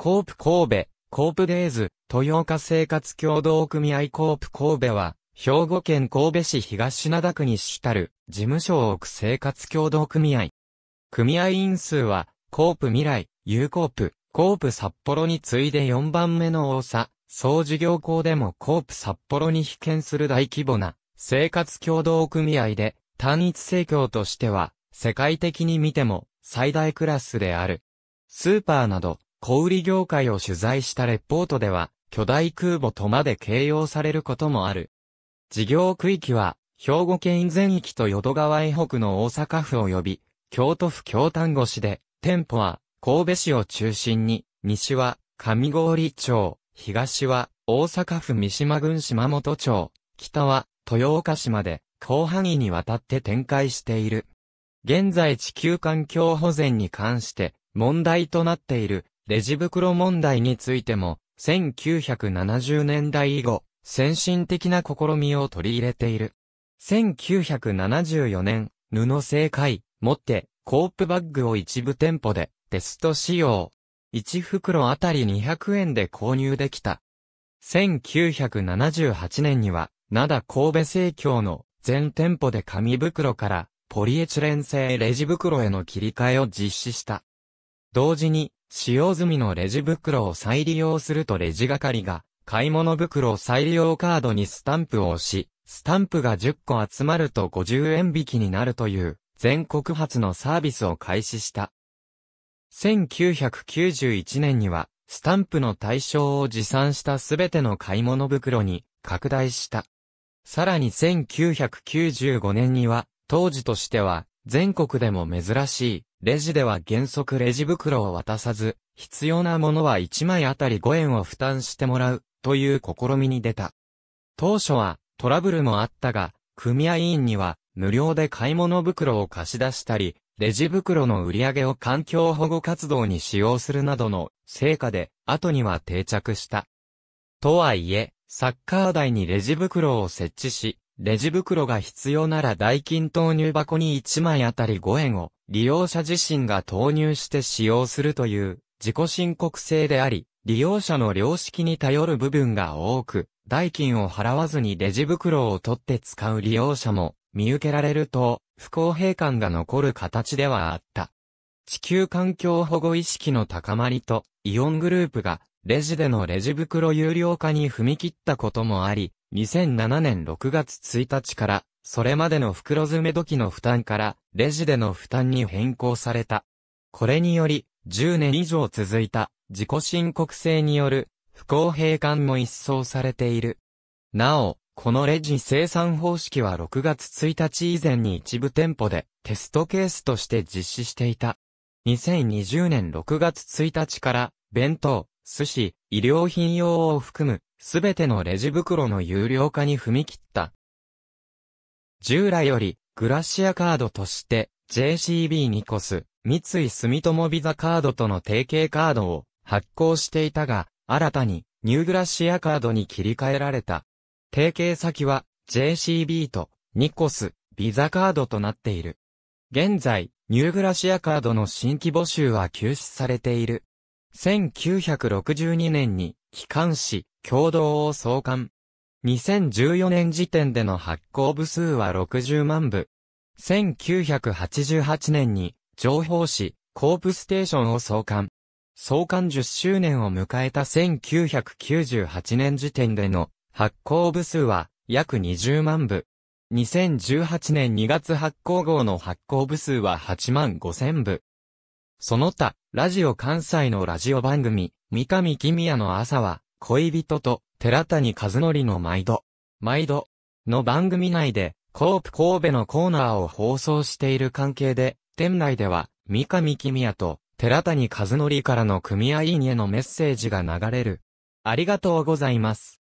コープ神戸、コープデイズ、豊岡生活協同組合コープ神戸は、兵庫県神戸市東灘区に主たる事務所を置く生活協同組合。組合員数は、コープ未来、ユーコープ、コープ札幌に次いで4番目の多さ、総事業校でもコープ札幌に被験する大規模な生活協同組合で、単一生協としては、世界的に見ても最大クラスである。スーパーなど、小売業界を取材したレポートでは、巨大空母とまで形容されることもある。事業区域は、兵庫県全域と淀川以北の大阪府及び、京都府京丹後市で、店舗は、神戸市を中心に、西は、上郡町、東は、大阪府三島郡島本町、北は、豊岡市まで、広範囲にわたって展開している。現在地球環境保全に関して、問題となっている、レジ袋問題についても、1970年代以後、先進的な試みを取り入れている。1974年、布製会、持って、コープバッグを一部店舗で、テスト使用。1袋あたり200円で購入できた。1978年には、灘神戸製協の全店舗で紙袋からポリエチレン製レジ袋への切り替えを実施した。同時に、使用済みのレジ袋を再利用するとレジ係が、買い物袋再利用カードにスタンプを押し、スタンプが10個集まると50円引きになるという、全国発のサービスを開始した。1991年には、スタンプの対象を持参したすべての買い物袋に拡大した。さらに1995年には、当時としては全国でも珍しいレジでは原則レジ袋を渡さず、必要なものは1枚あたり5円を負担してもらう、という試みに出た。当初は、トラブルもあったが、組合員には、無料で買い物袋を貸し出したり、レジ袋の売り上げを環境保護活動に使用するなどの成果で、後には定着した。とはいえ、サッカー台にレジ袋を設置し、レジ袋が必要なら代金投入箱に1枚あたり5円を利用者自身が投入して使用するという自己申告制であり、利用者の良識に頼る部分が多く、代金を払わずにレジ袋を取って使う利用者も見受けられると不公平感が残る形ではあった。地球環境保護意識の高まりとイオングループがレジでのレジ袋有料化に踏み切ったこともあり、2007年6月1日から、それまでの袋詰め時の負担から、レジでの負担に変更された。これにより、10年以上続いた、自己申告制による、不公平感も一掃されている。なお、このレジ生産方式は6月1日以前に一部店舗でテストケースとして実施していた。2020年6月1日から弁当、寿司、医療品用を含む、すべてのレジ袋の有料化に踏み切った。従来より、グラシアカードとして、JCB ニコス、三井住友ビザカードとの提携カードを発行していたが、新たに、ニューグラシアカードに切り替えられた。提携先は、JCB と、ニコス、ビザカードとなっている。現在、ニューグラシアカードの新規募集は休止されている。1962年に機関誌、共同を創刊。2014年時点での発行部数は60万部。1988年に情報誌、コープステーションを創刊。創刊10周年を迎えた1998年時点での発行部数は約20万部。2018年2月発行号の発行部数は8万5千部。その他、ラジオ関西のラジオ番組、三上君也の朝は、恋人と、寺谷和則の毎度、毎度、の番組内で、コープ神戸のコーナーを放送している関係で、店内では、三上君也と、寺谷和則からの組合員へのメッセージが流れる。ありがとうございます。